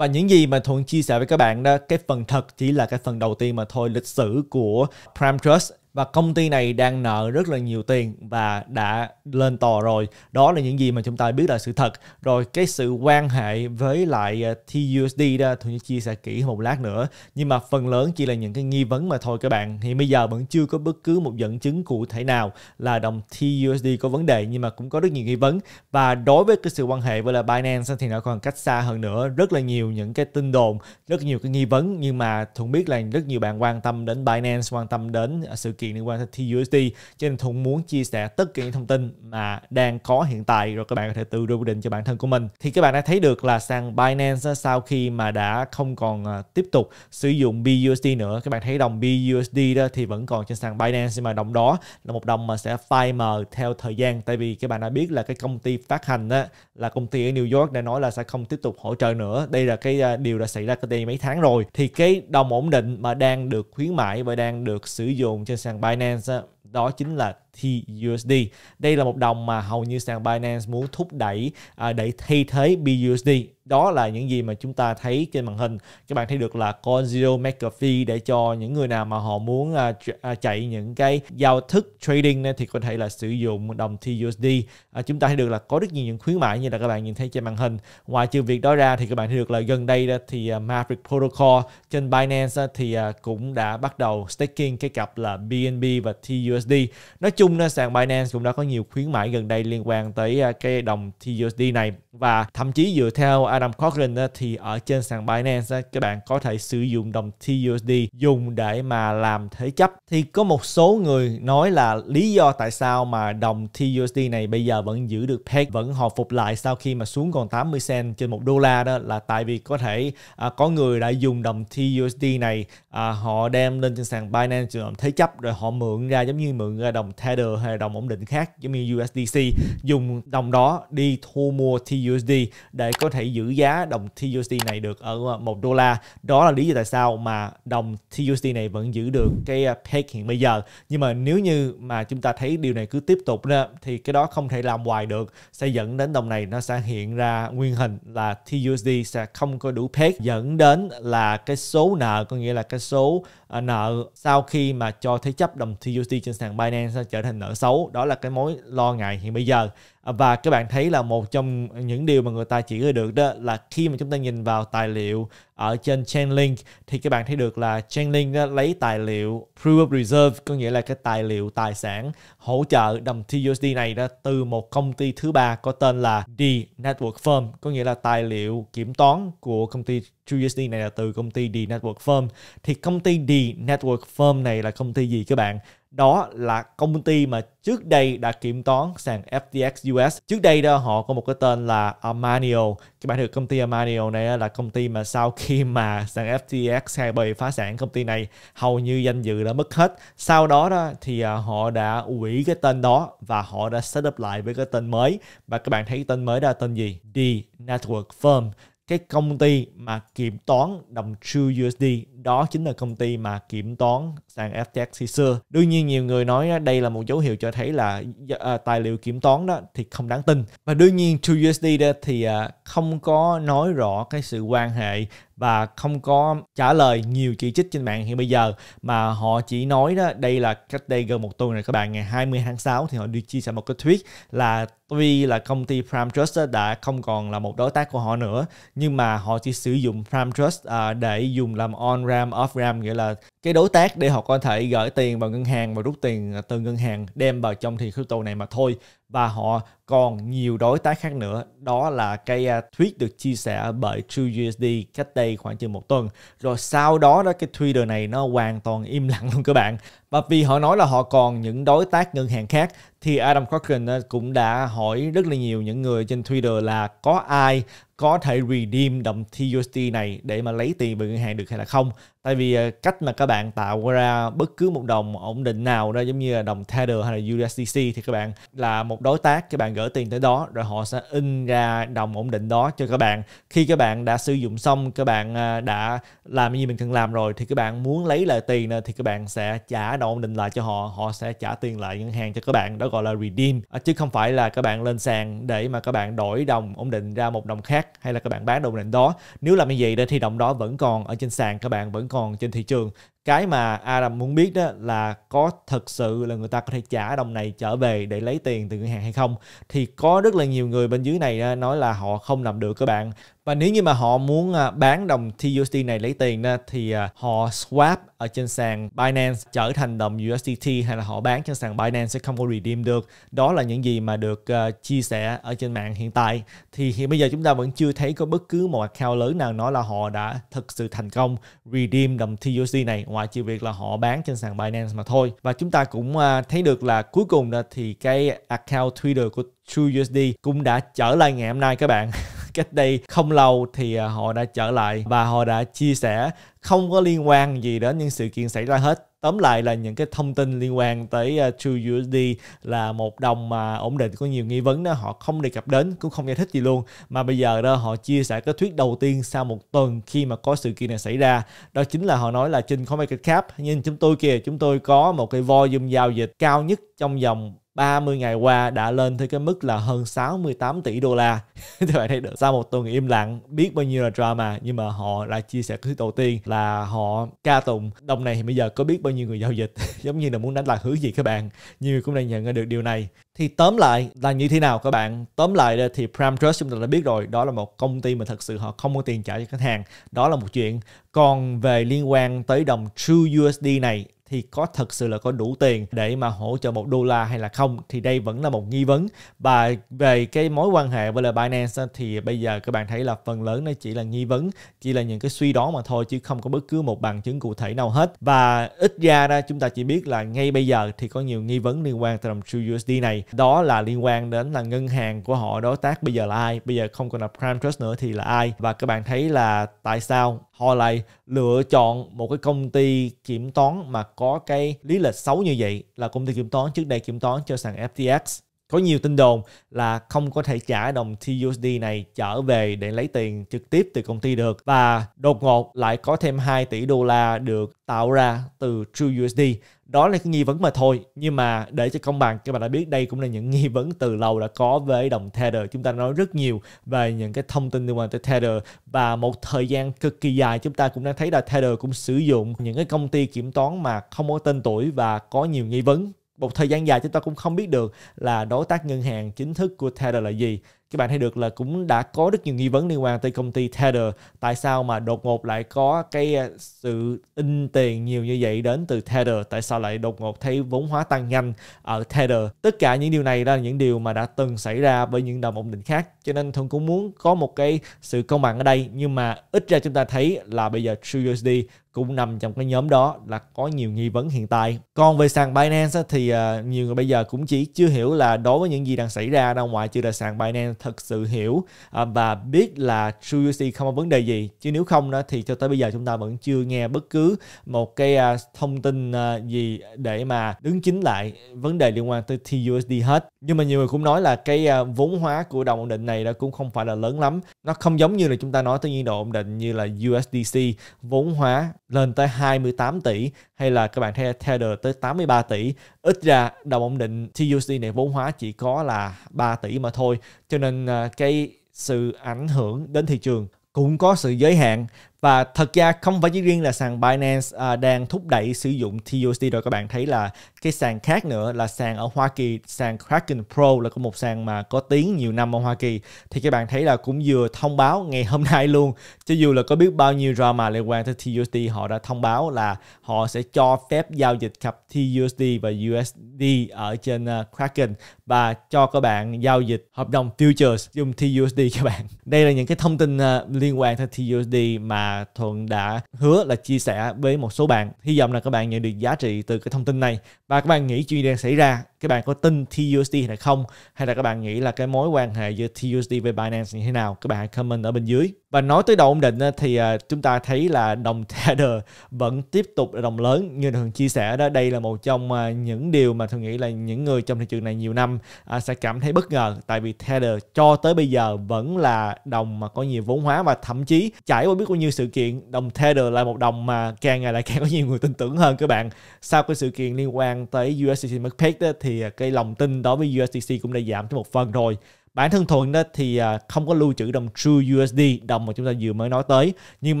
Và những gì mà Thuận chia sẻ với các bạn đó, cái phần thật chỉ là cái phần đầu tiên mà thôi lịch sử của Prime Trust và công ty này đang nợ rất là nhiều tiền và đã lên tò rồi đó là những gì mà chúng ta biết là sự thật rồi cái sự quan hệ với lại ờ, TUSD đó tôi chia sẻ kỹ một lát nữa nhưng mà phần lớn chỉ là những cái nghi vấn mà thôi các bạn thì bây giờ vẫn chưa có bất cứ một dẫn chứng cụ thể nào là đồng TUSD có vấn đề nhưng mà cũng có rất nhiều nghi vấn và đối với cái sự quan hệ với là Binance thì nó còn cách xa hơn nữa rất là nhiều những cái tin đồn rất nhiều cái nghi vấn nhưng mà thuận biết là rất nhiều bạn quan tâm đến Binance quan tâm đến sự kiện liên quan tới TUSD cho nên Thuận muốn chia sẻ tất cả những thông tin mà đang có hiện tại rồi các bạn có thể tự đưa quyết định cho bản thân của mình thì các bạn đã thấy được là sàn Binance sau khi mà đã không còn ờ, tiếp tục sử dụng BUSD nữa các bạn thấy đồng BUSD đó thì vẫn còn trên sàn Binance nhưng mà đồng đó là một đồng mà sẽ phai mờ theo thời gian tại vì các bạn đã biết là cái công ty phát hành đó, là công ty ở New York đã nói là sẽ không tiếp tục hỗ trợ nữa đây là cái ờ, điều đã xảy ra cách đây mấy tháng rồi thì cái đồng ổn định mà đang được khuyến mãi và đang được sử dụng trên sàn sàn Binance đó, đó chính là TUSD. Đây là một đồng mà hầu như sàn Binance muốn thúc đẩy à, để thay thế BUSD. Đó là những gì mà chúng ta thấy trên màn hình. Các bạn thấy được là Coin Zero McAfee để cho những người nào mà họ muốn à, à, chạy những cái giao thức trading thì có thể là sử dụng đồng TUSD. À, chúng ta thấy được là có rất nhiều những khuyến mãi như là các bạn nhìn thấy trên màn hình. Ngoài trừ việc đó ra thì các bạn thấy được là gần đây thì à, Maverick Protocol trên Binance thì à, cũng đã bắt đầu staking cái cặp là BNB và TUSD. Nói chung sàn Binance cũng đã có nhiều khuyến mãi gần đây liên quan tới à, cái đồng TUSD này và thậm chí dựa theo Adam Cochran thì ở trên sàn Binance các bạn có thể sử dụng đồng TUSD dùng để mà làm thế chấp thì có một số người nói là lý do tại sao mà đồng TUSD này bây giờ vẫn giữ được peg vẫn hồi phục lại sau khi mà xuống còn 80 cent trên một đô la đó là tại vì có thể à, có người đã dùng đồng TUSD này à, họ đem lên trên sàn Binance làm thế chấp rồi họ mượn ra giống như mượn ra đồng Tether hay đồng ổn định khác giống như USDC dùng đồng đó đi thu mua TUSD TUSD để có thể giữ giá đồng TUSD này được ở 1 ờ, đô la. Đó là lý do tại sao mà đồng TUSD này vẫn giữ được cái ờ, peg hiện bây giờ. Nhưng mà nếu như mà chúng ta thấy điều này cứ tiếp tục nữa, thì cái đó không thể làm hoài được sẽ dẫn đến đồng này nó sẽ hiện ra nguyên hình là TUSD sẽ không có đủ peg dẫn đến là cái số nợ có nghĩa là cái số À, nợ sau khi mà cho thế chấp đồng TUSD trên sàn Binance trở thành nợ xấu đó là cái mối lo ngại hiện bây giờ à, và các bạn thấy là một trong những điều mà người ta chỉ ra được đó là khi mà chúng ta nhìn vào tài liệu ở trên Chainlink thì các bạn thấy được là Chainlink lấy tài liệu Proof of Reserve có nghĩa là cái tài liệu tài sản hỗ trợ đồng TUSD này đó từ một công ty thứ ba có tên là D Network Firm có nghĩa là tài liệu kiểm toán của công ty TUSD này là từ công ty D Network Firm thì công ty D Network Firm này là công ty gì các bạn đó là công ty mà trước đây đã kiểm toán sàn FTX US. Trước đây đó họ có một cái tên là Armanio. Các bạn hiểu công ty Armanio này là công ty mà sau khi mà sàn FTX hay bị phá sản công ty này hầu như danh dự đã mất hết. Sau đó đó thì à, họ đã ủy cái tên đó và họ đã set up lại với cái tên mới. Và các bạn thấy tên mới đó là tên gì? The Network Firm cái công ty mà kiểm toán đồng True USD đó chính là công ty mà kiểm toán sàn FTX khi xưa. Đương nhiên nhiều người nói đây là một dấu hiệu cho thấy là à, tài liệu kiểm toán đó thì không đáng tin. Và đương nhiên True USD đó thì à, không có nói rõ cái sự quan hệ và không có trả lời nhiều chỉ trích trên mạng hiện bây giờ mà họ chỉ nói đó đây là cách đây gần một tuần này các bạn ngày 20 tháng 6 thì họ đi chia sẻ một cái tweet là tuy là công ty Prime Trust đã không còn là một đối tác của họ nữa nhưng mà họ chỉ sử dụng Prime Trust à, để dùng làm on ram off ram nghĩa là cái đối tác để họ có thể gửi tiền vào ngân hàng và rút tiền từ ngân hàng đem vào trong thì crypto này mà thôi và họ còn nhiều đối tác khác nữa. Đó là cái à, tweet được chia sẻ bởi TrueUSD cách đây khoảng chừng một tuần. Rồi sau đó đó cái Twitter này nó hoàn toàn im lặng luôn các bạn. Và vì họ nói là họ còn những đối tác ngân hàng khác thì Adam Cochran ờ, cũng đã hỏi rất là nhiều những người trên Twitter là có ai có thể redeem đồng TUSD này để mà lấy tiền về ngân hàng được hay là không. Tại vì ờ, cách mà các bạn tạo ra bất cứ một đồng ổn định nào đó giống như là đồng Tether hay là USDC thì các bạn là một đối tác các bạn gửi tiền tới đó rồi họ sẽ in ra đồng ổn định đó cho các bạn. Khi các bạn đã sử dụng xong các bạn ờ, đã làm như mình thường làm rồi thì các bạn muốn lấy lại tiền thì các bạn sẽ trả đồng ổn định lại cho họ, họ sẽ trả tiền lại ngân hàng cho các bạn. Đó gọi là redeem à, chứ không phải là các bạn lên sàn để mà các bạn đổi đồng ổn định ra một đồng khác hay là các bạn bán đồng định đó nếu làm như vậy thì đồng đó vẫn còn ở trên sàn các bạn vẫn còn trên thị trường cái mà Adam muốn biết đó là có thật sự là người ta có thể trả đồng này trở về để lấy tiền từ ngân hàng hay không thì có rất là nhiều người bên dưới này nói là họ không làm được các bạn và nếu như mà họ muốn à, bán đồng TUSD này lấy tiền đó, thì à, họ swap ở trên sàn Binance trở thành đồng USDT hay là họ bán trên sàn Binance sẽ không có redeem được. Đó là những gì mà được à, chia sẻ ở trên mạng hiện tại. Thì hiện bây giờ chúng ta vẫn chưa thấy có bất cứ một account lớn nào nói là họ đã thực sự thành công redeem đồng TUSD này ngoài trừ việc là họ bán trên sàn Binance mà thôi và chúng ta cũng à, thấy được là cuối cùng thì cái account Twitter của TrueUSD cũng đã trở lại ngày hôm nay các bạn cách đây không lâu thì à, họ đã trở lại và họ đã chia sẻ không có liên quan gì đến những sự kiện xảy ra hết tóm lại là những cái thông tin liên quan tới uh, True USD là một đồng mà ổn định có nhiều nghi vấn đó họ không đề cập đến cũng không giải thích gì luôn mà bây giờ đó họ chia sẻ cái thuyết đầu tiên sau một tuần khi mà có sự kiện này xảy ra đó chính là họ nói là trên CoinMarketCap nhưng chúng tôi kìa chúng tôi có một cái volume giao dịch cao nhất trong vòng 30 ngày qua đã lên tới cái mức là hơn 68 tỷ đô la. Các bạn thấy được. Sau một tuần im lặng, biết bao nhiêu là drama nhưng mà họ lại chia sẻ cái thứ đầu tiên là họ ca tụng đồng này thì bây giờ có biết bao nhiêu người giao dịch giống như là muốn đánh lạc hướng gì các bạn. Nhiều người cũng đang nhận ra được điều này. Thì tóm lại là như thế nào các bạn? Tóm lại thì Prime Trust chúng ta đã biết rồi, đó là một công ty mà thật sự họ không có tiền trả cho khách hàng. Đó là một chuyện. Còn về liên quan tới đồng True USD này thì có thật sự là có đủ tiền để mà hỗ trợ một đô la hay là không thì đây vẫn là một nghi vấn và về cái mối quan hệ với là Binance thì bây giờ các bạn thấy là phần lớn nó chỉ là nghi vấn chỉ là những cái suy đoán mà thôi chứ không có bất cứ một bằng chứng cụ thể nào hết và ít ra ra chúng ta chỉ biết là ngay bây giờ thì có nhiều nghi vấn liên quan tới đồng True USD này đó là liên quan đến là ngân hàng của họ đối tác bây giờ là ai bây giờ không còn là Prime Trust nữa thì là ai và các bạn thấy là tại sao họ lại lựa chọn một cái công ty kiểm toán mà có cái lý lịch xấu như vậy là công ty kiểm toán trước đây kiểm toán cho sàn FTX có nhiều tin đồn là không có thể trả đồng TUSD này trở về để lấy tiền trực tiếp từ công ty được và đột ngột lại có thêm 2 tỷ đô la được tạo ra từ TrueUSD đó là cái nghi vấn mà thôi nhưng mà để cho công bằng các bạn đã biết đây cũng là những nghi vấn từ lâu đã có với đồng Tether chúng ta nói rất nhiều về những cái thông tin liên quan tới Tether và một thời gian cực kỳ dài chúng ta cũng đang thấy là Tether cũng sử dụng những cái công ty kiểm toán mà không có tên tuổi và có nhiều nghi vấn một thời gian dài chúng ta cũng không biết được là đối tác ngân hàng chính thức của Tether là gì. Các bạn thấy được là cũng đã có rất nhiều nghi vấn liên quan tới công ty Tether. Tại sao mà đột ngột lại có cái à, sự in tiền nhiều như vậy đến từ Tether? Tại sao lại đột ngột thấy vốn hóa tăng nhanh ở Tether? Tất cả những điều này là những điều mà đã từng xảy ra với những đồng ổn định khác. Cho nên Thuận cũng muốn có một cái sự công bằng ở đây. Nhưng mà ít ra chúng ta thấy là bây giờ TrueUSD cũng nằm trong cái nhóm đó là có nhiều nghi vấn hiện tại. Còn về sàn Binance thì à, nhiều người bây giờ cũng chỉ chưa hiểu là đối với những gì đang xảy ra đâu ngoài chưa là sàn Binance thật sự hiểu à, và biết là TrueUC không có vấn đề gì. Chứ nếu không đó thì cho tới bây giờ chúng ta vẫn chưa nghe bất cứ một cái à, thông tin gì để mà đứng chính lại vấn đề liên quan tới TUSD hết. Nhưng mà nhiều người cũng nói là cái vốn hóa của đồng ổn định này đó cũng không phải là lớn lắm. Nó không giống như là chúng ta nói tới nhiên độ ổn định như là USDC vốn hóa lên tới 28 tỷ hay là các bạn thấy Tether tới 83 tỷ. Ít ra đồng ổn định TUSD này vốn hóa chỉ có là 3 tỷ mà thôi. Cho nên à, cái sự ảnh hưởng đến thị trường cũng có sự giới hạn và thật ra không phải chỉ riêng là sàn Binance à, đang thúc đẩy sử dụng TUSD rồi các bạn thấy là cái sàn khác nữa là sàn ở Hoa Kỳ sàn Kraken Pro là có một sàn mà có tiếng nhiều năm ở Hoa Kỳ thì các bạn thấy là cũng vừa thông báo ngày hôm nay luôn cho dù là có biết bao nhiêu drama liên quan tới TUSD họ đã thông báo là họ sẽ cho phép giao dịch cặp TUSD và USD ở trên uh, Kraken và cho các bạn giao dịch hợp đồng futures dùng TUSD các bạn đây là những cái thông tin uh, liên quan tới TUSD mà và Thuận đã hứa là chia sẻ với một số bạn. Hy vọng là các bạn nhận được giá trị từ cái thông tin này và các bạn nghĩ chuyện gì đang xảy ra các bạn có tin TUSD hay không hay là các bạn nghĩ là cái mối quan hệ giữa TUSD với Binance như thế nào các bạn hãy comment ở bên dưới và nói tới độ ổn định thì à, chúng ta thấy là đồng Tether vẫn tiếp tục là đồng lớn như thường chia sẻ đó đây là một trong à, những điều mà thường nghĩ là những người trong thị trường này nhiều năm à, sẽ cảm thấy bất ngờ tại vì Tether cho tới bây giờ vẫn là đồng mà có nhiều vốn hóa và thậm chí trải qua biết bao nhiêu sự kiện đồng Tether là một đồng mà càng ngày lại càng có nhiều người tin tưởng hơn các bạn sau cái sự kiện liên quan tới USDC Market thì thì à, cái lòng tin đối với USDC cũng đã giảm tới một phần rồi bản thân thuận đó thì à, không có lưu trữ đồng True USD đồng mà chúng ta vừa mới nói tới nhưng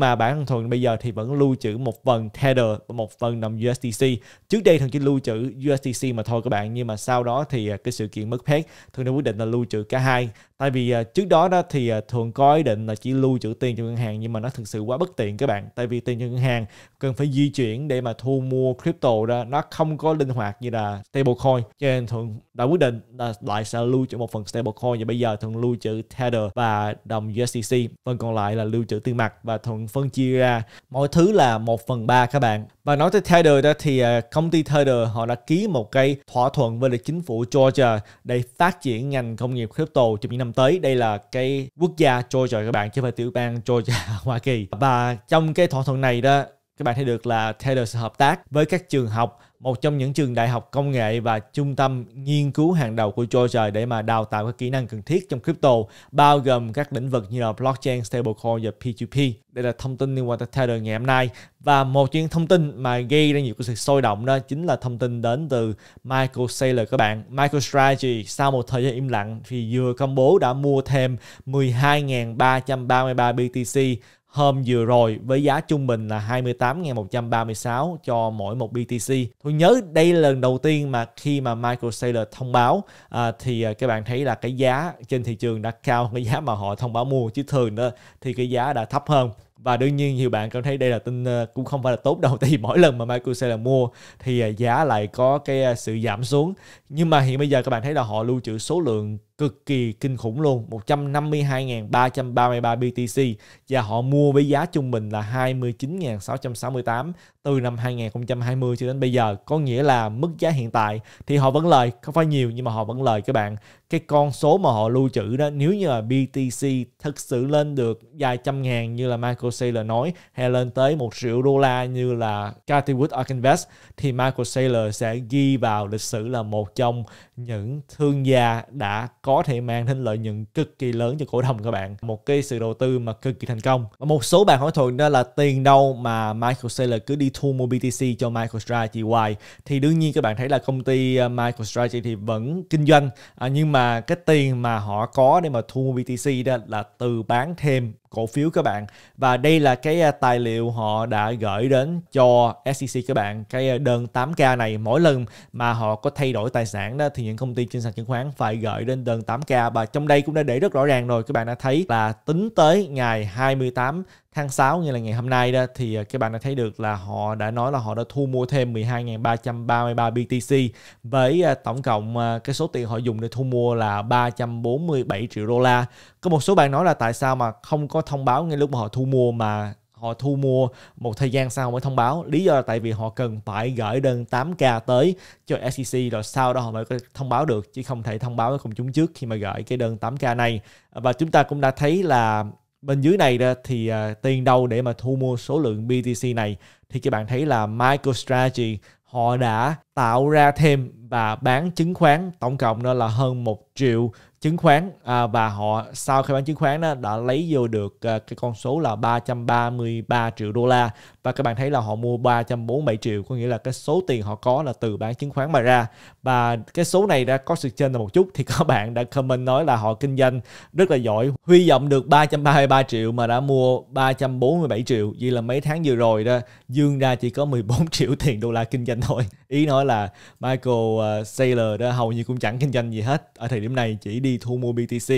mà bản thân thuận bây giờ thì vẫn lưu trữ một phần Tether và một phần đồng USDC trước đây thường chỉ lưu trữ USDC mà thôi các bạn nhưng mà sau đó thì à, cái sự kiện mất phép thường đã quyết định là lưu trữ cả hai tại vì à, trước đó đó thì à, thường có ý định là chỉ lưu trữ tiền trong ngân hàng nhưng mà nó thực sự quá bất tiện các bạn tại vì tiền trong ngân hàng cần phải di chuyển để mà thu mua crypto ra nó không có linh hoạt như là stablecoin cho nên thường đã quyết định là lại sẽ lưu trữ một phần stablecoin và bây giờ thường lưu trữ tether và đồng USDC phần còn lại là lưu trữ tiền mặt và thường phân chia ra mỗi thứ là một phần ba các bạn và nói tới Tether đó thì à, công ty Tether họ đã ký một cái thỏa thuận với chính phủ Georgia để phát triển ngành công nghiệp crypto trong những năm năm tới đây là cái quốc gia trôi Georgia các bạn chứ không phải tiểu bang trôi Georgia Hoa Kỳ và trong cái thỏa thuận này đó các bạn thấy được là Taylor sẽ hợp tác với các trường học một trong những trường đại học công nghệ và trung tâm nghiên cứu hàng đầu của châu trời để mà đào tạo các kỹ năng cần thiết trong crypto, bao gồm các lĩnh vực như là blockchain, stablecoin và P2P. Đây là thông tin liên quan tới Tether ngày hôm nay. Và một những thông tin mà gây ra nhiều sự sôi động đó chính là thông tin đến từ Michael Saylor các bạn. Michael Strategy sau một thời gian im lặng thì vừa công bố đã mua thêm 12.333 BTC hôm vừa rồi với giá trung bình là 28.136 cho mỗi một BTC. Tôi nhớ đây là lần đầu tiên mà khi mà Michael Saylor thông báo à, thì à, các bạn thấy là cái giá trên thị trường đã cao cái giá mà họ thông báo mua chứ thường đó thì cái giá đã thấp hơn và đương nhiên nhiều bạn cảm thấy đây là tin à, cũng không phải là tốt đâu tại vì mỗi lần mà Michael Saylor mua thì à, giá lại có cái sự giảm xuống nhưng mà hiện bây giờ các bạn thấy là họ lưu trữ số lượng cực kỳ kinh khủng luôn 152.333 BTC và họ mua với giá trung bình là 29.668 từ năm 2020 cho đến bây giờ có nghĩa là mức giá hiện tại thì họ vẫn lời không phải nhiều nhưng mà họ vẫn lời các bạn cái con số mà họ lưu trữ đó nếu như là BTC thực sự lên được vài trăm ngàn như là Michael Saylor nói hay lên tới một triệu đô la như là Cathy Wood Arkinvest thì Michael Saylor sẽ ghi vào lịch sử là một trong những thương gia đã có có thể mang đến lợi nhuận cực kỳ lớn cho cổ đông các bạn một cái sự đầu tư mà cực kỳ thành công và một số bạn hỏi thuận đó là tiền đâu mà Michael Saylor cứ đi thu mua BTC cho MicroStrategy hoài thì đương nhiên các bạn thấy là công ty ờ, MicroStrategy thì vẫn kinh doanh à, nhưng mà cái tiền mà họ có để mà thu mua BTC đó là từ bán thêm cổ phiếu các bạn và đây là cái à, tài liệu họ đã gửi đến cho SEC các bạn cái à, đơn 8K này mỗi lần mà họ có thay đổi tài sản đó thì những công ty trên sàn chứng khoán phải gửi đến đơn 8K và trong đây cũng đã để rất rõ ràng rồi các bạn đã thấy là tính tới ngày 28 tháng 6 như là ngày hôm nay đó thì ờ, các bạn đã thấy được là họ đã nói là họ đã thu mua thêm 12.333 BTC với ờ, tổng cộng ờ, cái số tiền họ dùng để thu mua là 347 triệu đô la. Có một số bạn nói là tại sao mà không có thông báo ngay lúc mà họ thu mua mà họ thu mua một thời gian sau mới thông báo lý do là tại vì họ cần phải gửi đơn 8k tới cho SEC rồi sau đó họ mới có thông báo được chứ không thể thông báo với công chúng trước khi mà gửi cái đơn 8k này và chúng ta cũng đã thấy là bên dưới này thì à, tiền đâu để mà thu mua số lượng BTC này thì các bạn thấy là MicroStrategy họ đã tạo ra thêm và bán chứng khoán tổng cộng đó là hơn 1 triệu chứng khoán à, và họ sau khi bán chứng khoán đó đã lấy vô được à, cái con số là 333 triệu đô la và các bạn thấy là họ mua 347 triệu có nghĩa là cái số tiền họ có là từ bán chứng khoán mà ra và cái số này đã có sự trên là một chút thì các bạn đã comment nói là họ kinh doanh rất là giỏi huy động được 333 triệu mà đã mua 347 triệu vì là mấy tháng vừa rồi đó dương ra chỉ có 14 triệu tiền đô la kinh doanh thôi ý nói là Michael uh, Saylor đó hầu như cũng chẳng kinh doanh gì hết ở thời điểm này chỉ đi thu mua BTC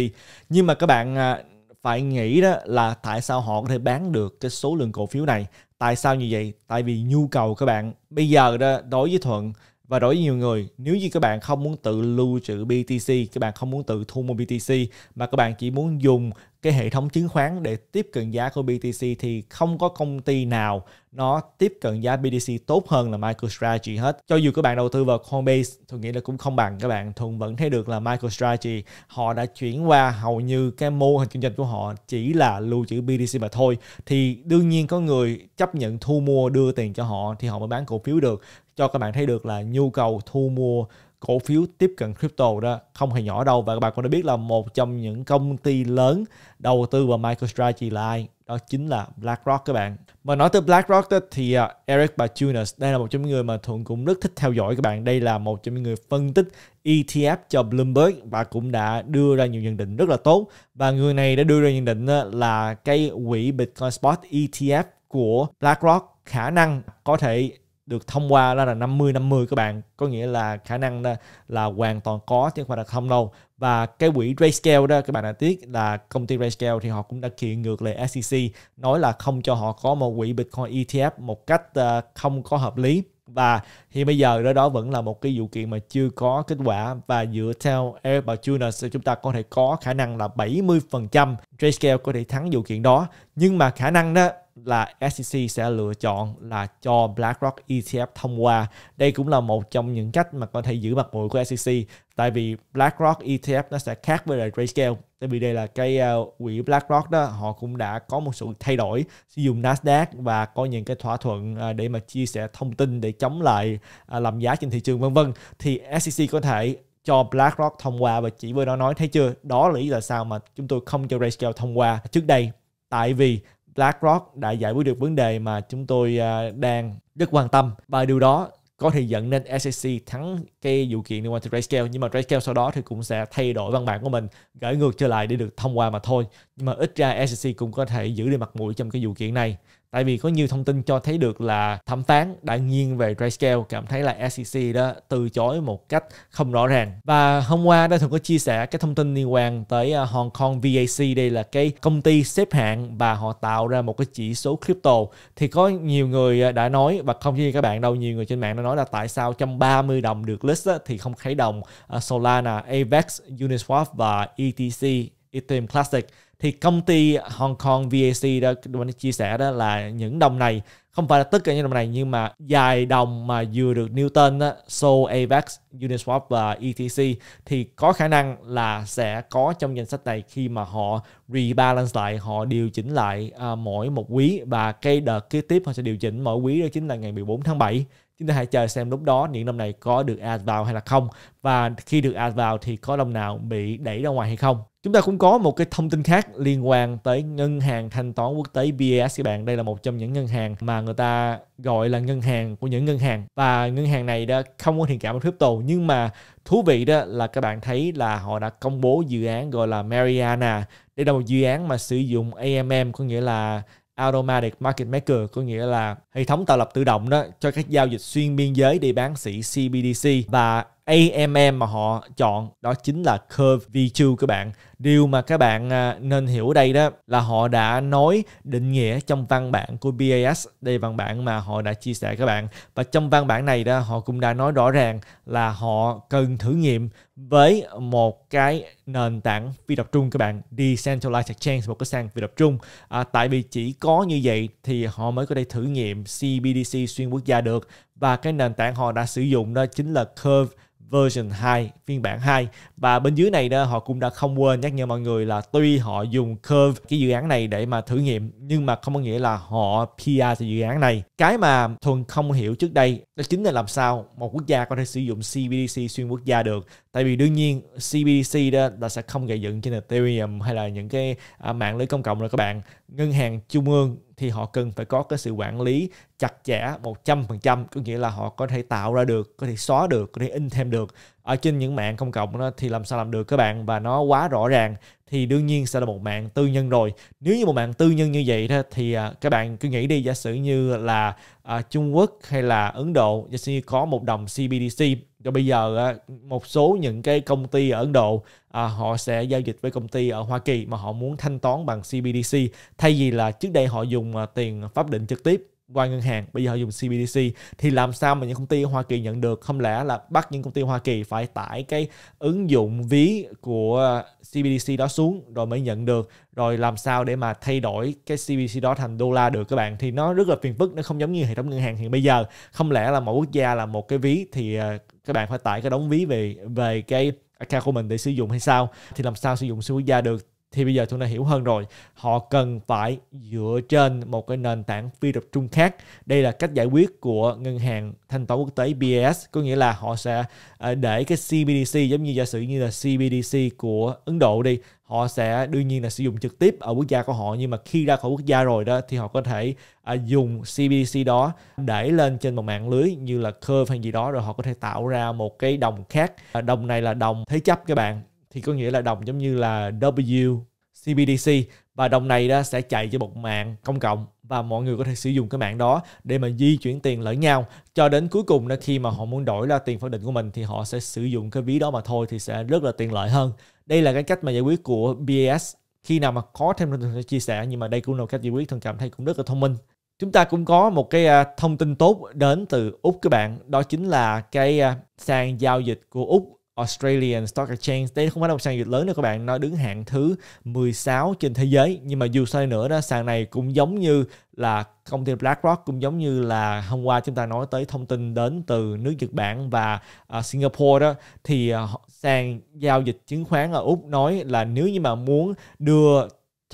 nhưng mà các bạn ờ, phải nghĩ đó là tại sao họ có thể bán được cái số lượng cổ phiếu này tại sao như vậy tại vì nhu cầu các bạn bây giờ đó đối với thuận và đối với nhiều người nếu như các bạn không muốn tự lưu trữ BTC các bạn không muốn tự thu mua BTC mà các bạn chỉ muốn dùng cái hệ thống chứng khoán để tiếp cận giá của BTC thì không có công ty nào nó tiếp cận giá BTC tốt hơn là MicroStrategy hết. Cho dù các bạn đầu tư vào Coinbase, tôi nghĩ là cũng không bằng các bạn. Thuận vẫn thấy được là MicroStrategy họ đã chuyển qua hầu như cái mô hình kinh doanh của họ chỉ là lưu trữ BTC mà thôi. Thì đương nhiên có người chấp nhận thu mua đưa tiền cho họ thì họ mới bán cổ phiếu được. Cho các bạn thấy được là nhu cầu thu mua cổ phiếu tiếp cận crypto đó không hề nhỏ đâu và các bạn cũng đã biết là một trong những công ty lớn đầu tư vào MicroStrategy là ai đó chính là BlackRock các bạn mà nói tới BlackRock đó, thì à, Eric Bachunas đây là một trong những người mà thuận cũng rất thích theo dõi các bạn đây là một trong những người phân tích ETF cho Bloomberg và cũng đã đưa ra nhiều nhận định rất là tốt và người này đã đưa ra nhận định là cái quỹ Bitcoin Spot ETF của BlackRock khả năng có thể được thông qua đó là 50 50 các bạn có nghĩa là khả năng đó là hoàn toàn có chứ không phải là không đâu và cái quỹ Grayscale đó các bạn đã tiếc là công ty Grayscale thì họ cũng đã kiện ngược lại SEC nói là không cho họ có một quỹ Bitcoin ETF một cách ờ, không có hợp lý và thì bây giờ đó đó vẫn là một cái vụ kiện mà chưa có kết quả và dựa theo Eric Balchunas chúng ta có thể có khả năng là 70% Grayscale có thể thắng vụ kiện đó nhưng mà khả năng đó là SEC sẽ lựa chọn là cho BlackRock ETF thông qua. Đây cũng là một trong những cách mà có thể giữ mặt mũi của SEC tại vì BlackRock ETF nó sẽ khác với lại Grayscale tại vì đây là cái uh, quỹ BlackRock đó họ cũng đã có một sự thay đổi sử dụng Nasdaq và có những cái thỏa thuận à, để mà chia sẻ thông tin để chống lại à, làm giá trên thị trường vân vân thì SEC có thể cho BlackRock thông qua và chỉ với đó nói thấy chưa đó là lý do sao mà chúng tôi không cho Grayscale thông qua trước đây tại vì BlackRock đã giải quyết được vấn đề mà chúng tôi à, đang rất quan tâm và điều đó có thể dẫn đến SEC thắng cái vụ kiện liên quan tới Grayscale nhưng mà Grayscale sau đó thì cũng sẽ thay đổi văn bản của mình gửi ngược trở lại để được thông qua mà thôi nhưng mà ít ra SEC cũng có thể giữ được mặt mũi trong cái vụ kiện này tại vì có nhiều thông tin cho thấy được là thẩm phán đã nghiêng về Grayscale cảm thấy là SEC đó từ chối một cách không rõ ràng và hôm qua đã thường có chia sẻ cái thông tin liên quan tới à, Hong Kong VAC đây là cái công ty xếp hạng và họ tạo ra một cái chỉ số crypto thì có nhiều người à, đã nói và không chỉ các bạn đâu nhiều người trên mạng đã nói là tại sao 130 đồng được list thì không thấy đồng à, Solana, Avax, Uniswap và ETC Ethereum Classic thì công ty Hong Kong VAC đó mình chia sẻ đó là những đồng này không phải là tất cả những đồng này nhưng mà dài đồng mà vừa được Newton, đó, Sol, Avax, Uniswap và ETC thì có khả năng là sẽ có trong danh sách này khi mà họ rebalance lại, họ điều chỉnh lại à, mỗi một quý và cái đợt kế tiếp họ sẽ điều chỉnh mỗi quý đó chính là ngày 14 tháng 7 chúng ta hãy chờ xem lúc đó những đồng này có được add vào hay là không và khi được add vào thì có đồng nào bị đẩy ra ngoài hay không Chúng ta cũng có một cái thông tin khác liên quan tới ngân hàng thanh toán quốc tế BIS các bạn. Đây là một trong những ngân hàng mà người ta gọi là ngân hàng của những ngân hàng. Và ngân hàng này đã không có thiện cảm với crypto nhưng mà thú vị đó là các bạn thấy là họ đã công bố dự án gọi là Mariana. Đây là một dự án mà sử dụng AMM có nghĩa là Automatic Market Maker có nghĩa là Hệ thống tạo lập tự động đó cho các giao dịch xuyên biên giới đi bán sĩ CBDC và AMM mà họ chọn đó chính là Curve V2 các bạn. Điều mà các bạn à, nên hiểu đây đó là họ đã nói định nghĩa trong văn bản của BAS, đây văn bản mà họ đã chia sẻ các bạn. Và trong văn bản này đó họ cũng đã nói rõ ràng là họ cần thử nghiệm với một cái nền tảng phi tập trung các bạn Decentralized Exchange một cái sàn phi tập trung à, tại vì chỉ có như vậy thì họ mới có thể thử nghiệm CBDC xuyên quốc gia được và cái nền tảng họ đã sử dụng đó chính là Curve version 2, phiên bản 2 và bên dưới này đó họ cũng đã không quên nhắc nhở mọi người là tuy họ dùng Curve cái dự án này để mà thử nghiệm nhưng mà không có nghĩa là họ PR từ dự án này. Cái mà Thuần không hiểu trước đây đó chính là làm sao một quốc gia có thể sử dụng CBDC xuyên quốc gia được. Tại vì đương nhiên CBDC đó là sẽ không gây dựng trên Ethereum hay là những cái à, mạng lưới công cộng rồi các bạn. Ngân hàng trung ương thì họ cần phải có cái sự quản lý chặt chẽ 100% có nghĩa là họ có thể tạo ra được có thể xóa được có thể in thêm được ở trên những mạng công cộng đó thì làm sao làm được các bạn và nó quá rõ ràng thì đương nhiên sẽ là một mạng tư nhân rồi nếu như một mạng tư nhân như vậy đó thì à, các bạn cứ nghĩ đi giả sử như là à, Trung Quốc hay là Ấn Độ giả sử như có một đồng CBDC cho bây giờ một số những cái công ty ở Ấn Độ à, họ sẽ giao dịch với công ty ở Hoa Kỳ mà họ muốn thanh toán bằng CBDC thay vì là trước đây họ dùng à, tiền pháp định trực tiếp qua ngân hàng bây giờ họ dùng CBDC thì làm sao mà những công ty Hoa Kỳ nhận được không lẽ là bắt những công ty Hoa Kỳ phải tải cái ứng dụng ví của CBDC đó xuống rồi mới nhận được rồi làm sao để mà thay đổi cái CBDC đó thành đô la được các bạn thì nó rất là phiền phức nó không giống như hệ thống ngân hàng hiện bây giờ không lẽ là một quốc gia là một cái ví thì à, các bạn phải tải cái đóng ví về về cái account của mình để sử dụng hay sao thì làm sao sử dụng xuyên quốc gia được thì bây giờ chúng ta hiểu hơn rồi họ cần phải dựa trên một cái nền tảng phi tập trung khác đây là cách giải quyết của ngân hàng thanh toán quốc tế BIS có nghĩa là họ sẽ ờ, để cái CBDC giống như giả sử như là CBDC của Ấn Độ đi họ sẽ đương nhiên là sử dụng trực tiếp ở quốc gia của họ nhưng mà khi ra khỏi quốc gia rồi đó thì họ có thể ờ, dùng CBDC đó để lên trên một mạng lưới như là Curve hay gì đó rồi họ có thể tạo ra một cái đồng khác ờ, đồng này là đồng thế chấp các bạn thì có nghĩa là đồng giống như là WCBDC và đồng này đó sẽ chạy cho một mạng công cộng và mọi người có thể sử dụng cái mạng đó để mà di chuyển tiền lẫn nhau cho đến cuối cùng đó khi mà họ muốn đổi ra tiền phân định của mình thì họ sẽ sử dụng cái ví đó mà thôi thì sẽ rất là tiện lợi hơn đây là cái cách mà giải quyết của BAS khi nào mà có thêm thông tin chia sẻ nhưng mà đây cũng là cách giải quyết thường cảm thấy cũng rất là thông minh chúng ta cũng có một cái à, thông tin tốt đến từ úc các bạn đó chính là cái à, sàn giao dịch của úc Australian Stock Exchange đây không phải là một sàn giao dịch lớn đâu các bạn nó đứng hạng thứ 16 trên thế giới nhưng mà dù sao nữa đó sàn này cũng giống như là công ty BlackRock cũng giống như là hôm qua chúng ta nói tới thông tin đến từ nước Nhật Bản và uh, Singapore đó thì uh, sàn giao dịch chứng khoán ở Úc nói là nếu như mà muốn đưa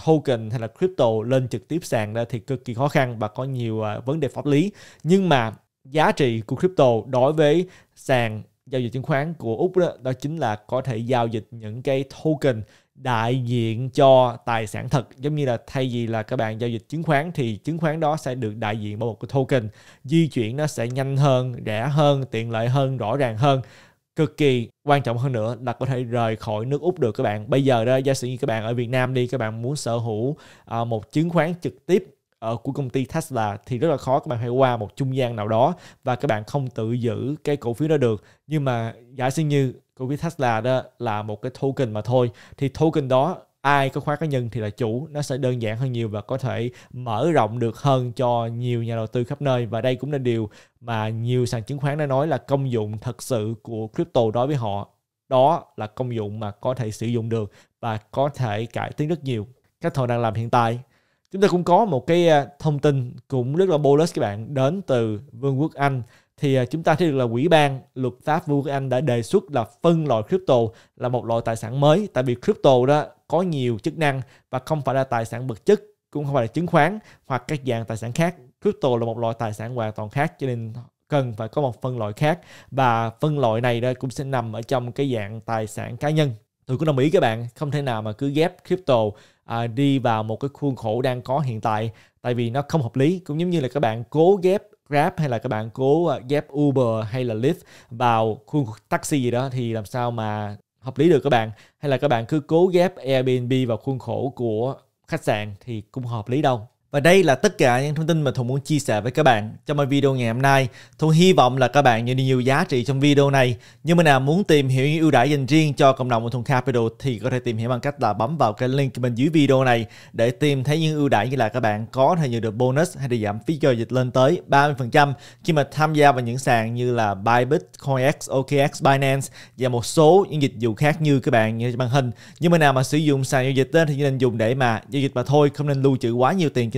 token hay là crypto lên trực tiếp sàn ra thì cực kỳ khó khăn và có nhiều uh, vấn đề pháp lý nhưng mà giá trị của crypto đối với sàn giao dịch chứng khoán của Úc đó, đó chính là có thể giao dịch những cái token đại diện cho tài sản thật giống như là thay vì là các bạn giao dịch chứng khoán thì chứng khoán đó sẽ được đại diện bởi một cái token di chuyển nó sẽ nhanh hơn rẻ hơn tiện lợi hơn rõ ràng hơn cực kỳ quan trọng hơn nữa là có thể rời khỏi nước úc được các bạn bây giờ đó giả sử như các bạn ở việt nam đi các bạn muốn sở hữu à, một chứng khoán trực tiếp ở của công ty Tesla thì rất là khó các bạn phải qua một trung gian nào đó và các bạn không tự giữ cái cổ phiếu đó được nhưng mà giả sử như cổ phiếu Tesla đó là một cái token mà thôi thì token đó ai có khóa cá nhân thì là chủ nó sẽ đơn giản hơn nhiều và có thể mở rộng được hơn cho nhiều nhà đầu tư khắp nơi và đây cũng là điều mà nhiều sàn chứng khoán đã nói là công dụng thật sự của crypto đối với họ đó là công dụng mà có thể sử dụng được và có thể cải tiến rất nhiều cách họ đang làm hiện tại chúng ta cũng có một cái à, thông tin cũng rất là bolus các bạn đến từ Vương quốc Anh thì à, chúng ta thấy được là quỹ ban luật pháp Vương quốc Anh đã đề xuất là phân loại crypto là một loại tài sản mới tại vì crypto đó có nhiều chức năng và không phải là tài sản vật chất cũng không phải là chứng khoán hoặc các dạng tài sản khác crypto là một loại tài sản hoàn toàn khác cho nên cần phải có một phân loại khác và phân loại này đó cũng sẽ nằm ở trong cái dạng tài sản cá nhân tôi cũng đồng ý các bạn không thể nào mà cứ ghép crypto à, đi vào một cái khuôn khổ đang có hiện tại tại vì nó không hợp lý cũng giống như là các bạn cố ghép Grab hay là các bạn cố à, ghép Uber hay là Lyft vào khuôn taxi gì đó thì làm sao mà hợp lý được các bạn hay là các bạn cứ cố ghép Airbnb vào khuôn khổ của khách sạn thì cũng hợp lý đâu và đây là tất cả những thông tin mà Thùng muốn chia sẻ với các bạn trong video ngày hôm nay. Thùng hy vọng là các bạn nhận được nhiều giá trị trong video này. Nhưng mà nào muốn tìm hiểu những ưu đãi dành riêng cho cộng đồng của Thùng Capital thì có thể tìm hiểu bằng cách là bấm vào cái link bên dưới video này để tìm thấy những ưu đãi như là các bạn có thể nhận được bonus hay là giảm phí giao dịch lên tới 30% khi mà tham gia vào những sàn như là Bybit, CoinX, OKX, Binance và một số những dịch vụ khác như các bạn như màn hình. Nhưng mà nào mà sử dụng sàn giao dịch thì nên dùng để mà giao dịch mà thôi, không nên lưu trữ quá nhiều tiền trên